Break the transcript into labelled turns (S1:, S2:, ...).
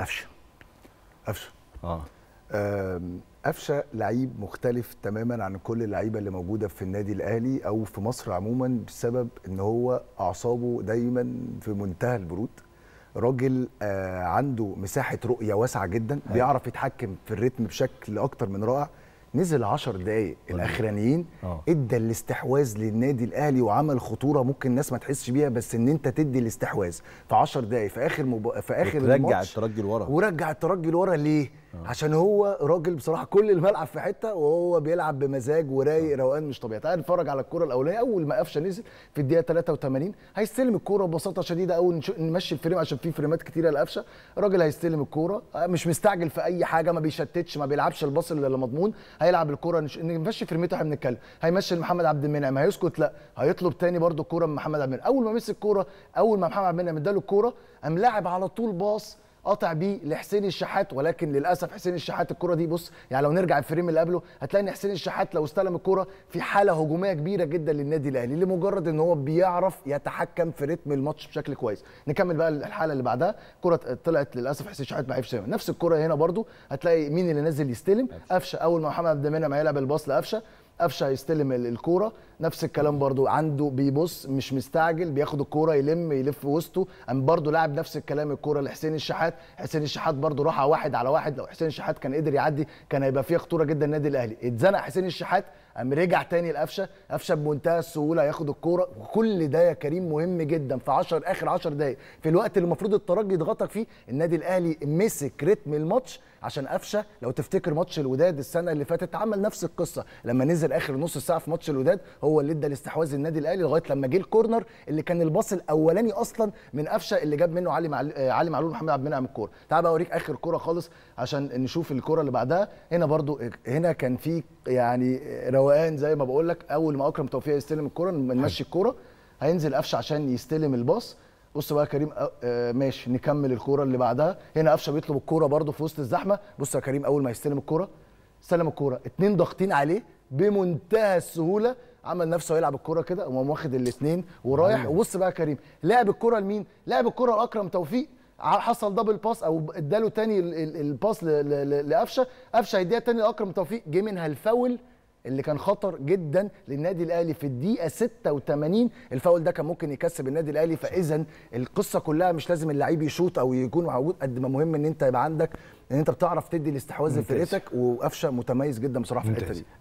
S1: قفشه قفشه اه قفشه لعيب مختلف تماما عن كل اللعيبه اللي موجوده في النادي الاهلي او في مصر عموما بسبب ان هو اعصابه دايما في منتهى البرود راجل آه، عنده مساحه رؤيه واسعه جدا آه. بيعرف يتحكم في الريتم بشكل اكتر من رائع نزل 10 دقايق طيب. الاخرانيين آه. ادى الاستحواذ للنادي الاهلي وعمل خطوره ممكن الناس ما تحسش بيها بس ان انت تدي الاستحواذ في 10 دقايق في اخر مب... في اخر الماتش رجع الترجي لورا ورجع الترجي لورا ليه؟ آه. عشان هو راجل بصراحه كل الملعب في حته وهو بيلعب بمزاج ورايق آه. روقان مش طبيعي تعال نتفرج على الكره الاولانيه اول ما قفشه نزل في الدقيقه 83 هيستلم الكوره ببساطه شديده او نمشي الفريم عشان في فريمات كتيره لقفشه الراجل هيستلم الكوره آه، مش مستعجل في اي حاجه ما بيشتتش ما بيلعبش الباص اللي مضمون هيلعب الكوره نش... نمشي فريمته احنا بنتكلم هيمشي لمحمد عبد المنعم هيسكت لا هيطلب تاني برده الكوره من محمد عبد المنعم اول ما مسك الكوره اول ما محمد عبد المنعم اداله الكوره قام لاعب على طول باص قاطع بيه لحسين الشحات ولكن للاسف حسين الشحات الكره دي بص يعني لو نرجع الفريم اللي قبله هتلاقي ان حسين الشحات لو استلم الكره في حاله هجوميه كبيره جدا للنادي الاهلي لمجرد ان هو بيعرف يتحكم في رتم الماتش بشكل كويس نكمل بقى الحاله اللي بعدها كره طلعت للاسف حسين الشحات ما عرفش نفس الكره هنا برده هتلاقي مين اللي نازل يستلم قفشه اول ما محمد عبد المنعم هيلعب الباص لقفشه قفشه هيستلم الكوره نفس الكلام برضو عنده بيبص مش مستعجل بياخد الكوره يلم يلف وسطه ام برضو لاعب نفس الكلام الكوره لحسين الشحات حسين الشحات برضو راح واحد على واحد لو حسين الشحات كان قدر يعدي كان هيبقى فيه خطوره جدا النادي الاهلي اتزنق حسين الشحات قام رجع تاني لقفشه قفشه بمنتهى السهوله هياخد الكوره وكل ده يا كريم مهم جدا في 10 اخر 10 دقائق في الوقت اللي المفروض الترجي يضغطك فيه النادي الاهلي مسك ريتم الماتش عشان قفشه لو تفتكر ماتش الوداد السنه اللي فاتت عمل نفس القصه لما نزل اخر نص ساعه في ماتش الوداد هو اللي ادى الاستحواذ النادي الاهلي لغايه لما جه الكورنر اللي كان الباص الاولاني اصلا من قفشه اللي جاب منه علي معلو... آه، علي معلول محمد عبد المنعم الكوره تعال بقى اوريك اخر كوره خالص عشان نشوف الكوره اللي بعدها هنا برضو آه، هنا كان في يعني آه، روقان زي ما بقول لك اول ما اكرم توفيق يستلم الكوره نمشي الكوره هينزل قفشه عشان يستلم الباص بص بقى كريم آه، ماشي نكمل الكوره اللي بعدها هنا قفشه بيطلب الكوره برده في وسط الزحمه بص يا كريم اول ما يستلم الكوره سلم الكوره اتنين ضاغطين عليه بمنتهى السهوله عمل نفسه يلعب الكوره كده قام واخد الاثنين ورايح وبص بقى كريم لعب الكوره لمين لعب الكوره لاكرم توفيق حصل دبل باس او اداله تاني الباس لقفشه قفشه هيديها تاني لاكرم توفيق جه منها الفاول اللي كان خطر جدا للنادي الاهلي في الدقيقه 86 الفاول ده كان ممكن يكسب النادي الاهلي فاذا القصه كلها مش لازم اللعيب يشوط او يكون موجود قد ما مهم ان انت يبقى عندك ان انت بتعرف تدي الاستحواذ لفرقتك وقفشه متميز جدا بصراحه في الحته دي